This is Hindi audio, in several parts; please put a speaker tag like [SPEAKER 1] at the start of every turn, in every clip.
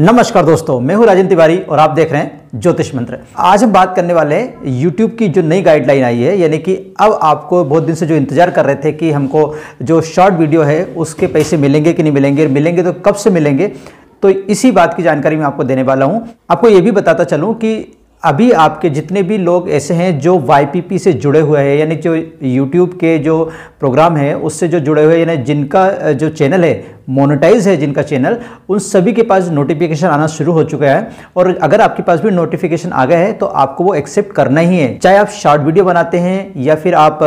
[SPEAKER 1] नमस्कार दोस्तों मैं हूं राजन तिवारी और आप देख रहे हैं ज्योतिष मंत्र आज हम बात करने वाले हैं यूट्यूब की जो नई गाइडलाइन आई है यानी कि अब आपको बहुत दिन से जो इंतजार कर रहे थे कि हमको जो शॉर्ट वीडियो है उसके पैसे मिलेंगे कि नहीं मिलेंगे मिलेंगे तो कब से मिलेंगे तो इसी बात की जानकारी मैं आपको देने वाला हूँ आपको ये भी बताता चलूँ कि अभी आपके जितने भी लोग ऐसे हैं जो वाई से जुड़े हुए हैं यानी जो यूट्यूब के जो प्रोग्राम है उससे जो जुड़े हुए यानी जिनका जो चैनल है मोनेटाइज है जिनका चैनल उन सभी के पास नोटिफिकेशन आना शुरू हो चुका है और अगर आपके पास भी नोटिफिकेशन आ गया है तो आपको वो एक्सेप्ट करना ही है चाहे आप शॉर्ट वीडियो बनाते हैं या फिर आप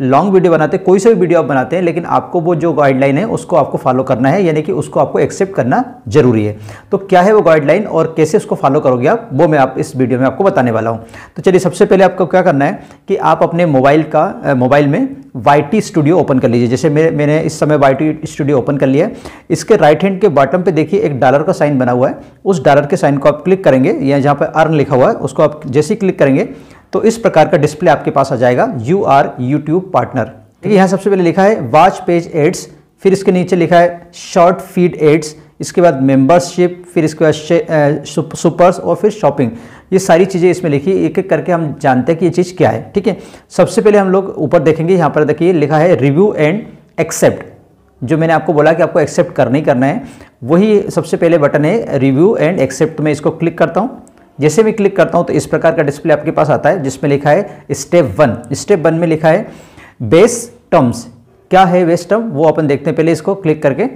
[SPEAKER 1] लॉन्ग वीडियो बनाते हैं कोई सा भी वीडियो आप बनाते हैं लेकिन आपको वो जो गाइडलाइन है उसको आपको फॉलो करना है यानी कि उसको आपको एक्सेप्ट करना जरूरी है तो क्या है वो गाइडलाइन और कैसे उसको फॉलो करोगे आप वो मैं आप इस वीडियो में आपको बताने वाला हूँ तो चलिए सबसे पहले आपको क्या करना है कि आप अपने मोबाइल का मोबाइल में वाई स्टूडियो ओपन कर लीजिए जैसे मेरे मैंने इस समय वाई स्टूडियो ओपन कर लिया है इसके राइट हैंड के बॉटम पे देखिए एक डॉलर का साइन बना हुआ है उस डॉलर के साइन को आप क्लिक करेंगे या जहाँ पर अर्न लिखा हुआ है उसको आप जैसे ही क्लिक करेंगे तो इस प्रकार का डिस्प्ले आपके पास आ जाएगा यू आर यूट्यूब पार्टनर देखिए यहाँ सबसे पहले लिखा है वॉच पेज एड्स फिर इसके नीचे लिखा है शॉर्ट फीड एड्स इसके बाद मेंबरशिप फिर इसके बाद सुपर्स और फिर शॉपिंग ये सारी चीज़ें इसमें लिखी एक एक करके हम जानते हैं कि ये चीज़ क्या है ठीक है सबसे पहले हम लोग ऊपर देखेंगे यहाँ पर देखिए लिखा है रिव्यू एंड एक्सेप्ट जो मैंने आपको बोला कि आपको एक्सेप्ट करना ही करना है वही सबसे पहले बटन है रिव्यू एंड एक्सेप्ट में इसको क्लिक करता हूँ जैसे भी क्लिक करता हूँ तो इस प्रकार का डिस्प्ले आपके पास आता है जिसमें लिखा है स्टेप वन स्टेप वन में लिखा है बेस टर्म्स क्या है वेस्ट टर्म वो अपन देखते हैं पहले इसको क्लिक करके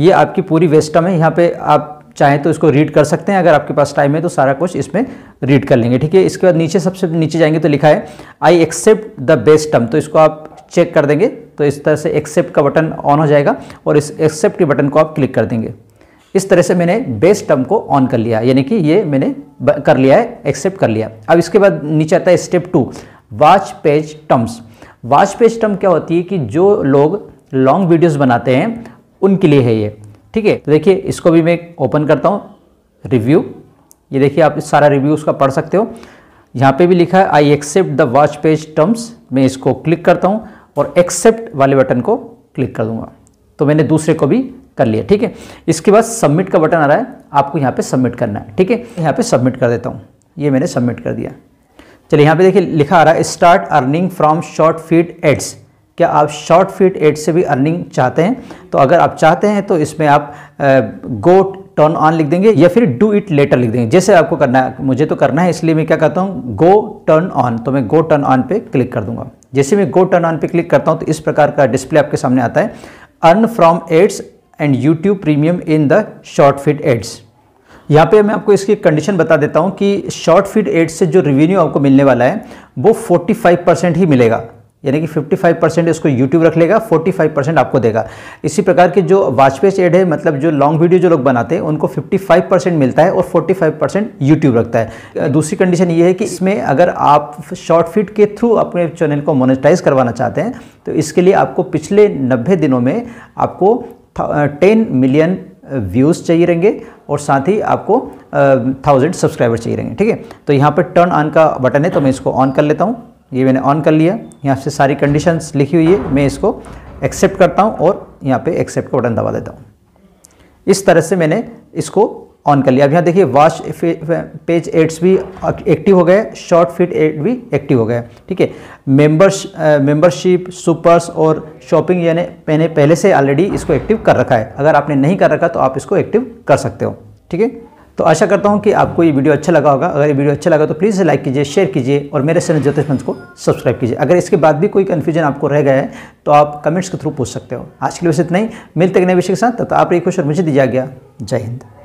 [SPEAKER 1] ये आपकी पूरी वेस्ट टर्म है यहाँ पे आप चाहें तो इसको रीड कर सकते हैं अगर आपके पास टाइम है तो सारा कुछ इसमें रीड कर लेंगे ठीक है इसके बाद नीचे सबसे नीचे जाएंगे तो लिखा है I accept the best term तो इसको आप चेक कर देंगे तो इस तरह से एक्सेप्ट का बटन ऑन हो जाएगा और इस एक्सेप्ट के बटन को आप क्लिक कर देंगे इस तरह से मैंने बेस्ट टर्म को ऑन कर लिया यानी कि ये मैंने कर लिया है एक्सेप्ट कर लिया अब इसके बाद नीचे आता है step two watch page terms watch page term क्या होती है कि जो लोग लॉन्ग वीडियोज़ बनाते हैं उनके लिए है ये ठीक है तो देखिए इसको भी मैं ओपन करता हूँ रिव्यू ये देखिए आप सारा रिव्यू उसका पढ़ सकते हो यहाँ पे भी लिखा है I accept the watch page terms मैं इसको क्लिक करता हूँ और एक्सेप्ट वाले बटन को क्लिक कर दूंगा तो मैंने दूसरे को भी कर लिया ठीक है इसके बाद सबमिट का बटन आ रहा है आपको यहाँ पे सबमिट करना है ठीक है यहाँ पे सबमिट कर देता हूँ ये मैंने सबमिट कर दिया चलिए यहाँ पे देखिए लिखा आ रहा है start earning from short feed ads क्या आप शॉर्ट फीट एड से भी अर्निंग चाहते हैं तो अगर आप चाहते हैं तो इसमें आप गो टर्न ऑन लिख देंगे या फिर डू इट लेटर लिख देंगे जैसे आपको करना है मुझे तो करना है इसलिए मैं क्या करता हूँ गो टर्न ऑन तो मैं गो टर्न ऑन पे क्लिक कर दूंगा जैसे मैं गो टर्न ऑन पे क्लिक करता हूँ तो इस प्रकार का डिस्प्ले आपके सामने आता है earn from ads and YouTube premium in the short feed ads यहाँ पे मैं आपको इसकी कंडीशन बता देता हूँ कि शॉर्ट फिट एड्स से जो रिवेन्यू आपको मिलने वाला है वो 45 परसेंट ही मिलेगा यानी कि 55 परसेंट इसको यूट्यूब रख लेगा 45 परसेंट आपको देगा इसी प्रकार के जो वाजपेयी एड है मतलब जो लॉन्ग वीडियो जो लोग बनाते हैं उनको 55 परसेंट मिलता है और 45 परसेंट यूट्यूब रखता है दूसरी कंडीशन ये है कि इसमें अगर आप शॉर्ट फिट के थ्रू अपने चैनल को मोनिटाइज करवाना चाहते हैं तो इसके लिए आपको पिछले नब्बे दिनों में आपको टेन मिलियन व्यूज़ चाहिए रहेंगे और साथ ही आपको थाउजेंड सब्सक्राइबर चाहिए रहेंगे ठीक है तो यहाँ पर टर्न ऑन का बटन है तो मैं इसको ऑन कर लेता हूँ ये मैंने ऑन कर लिया यहाँ से सारी कंडीशंस लिखी हुई है मैं इसको एक्सेप्ट करता हूँ और यहाँ पे एक्सेप्ट का बटन दबा देता हूँ इस तरह से मैंने इसको ऑन कर लिया अब यहाँ देखिए वॉच पेज एड्स भी एक्टिव हो गए शॉर्ट फिट एड भी एक्टिव हो गए ठीक है मेंबर्स मेंबरशिप सुपर्स और शॉपिंग यानी मैंने पहले से ऑलरेडी इसको एक्टिव कर रखा है अगर आपने नहीं कर रखा तो आप इसको एक्टिव कर सकते हो ठीक है तो आशा करता हूँ कि आपको ये वीडियो अच्छा लगा होगा अगर ये वीडियो अच्छा लगा तो प्लीज़ लाइक कीजिए शेयर कीजिए और मेरे चैनल ज्योतिष पंच को सब्सक्राइब कीजिए अगर इसके बाद भी कोई कन्फ्यूजन आपको रह गया है तो आप कमेंट्स के थ्रू पूछ सकते हो आज के लिए बस इतना ही मिलते नए विषय के साथ तब तो आप एक खुश और मुझे दिया गया जय हिंद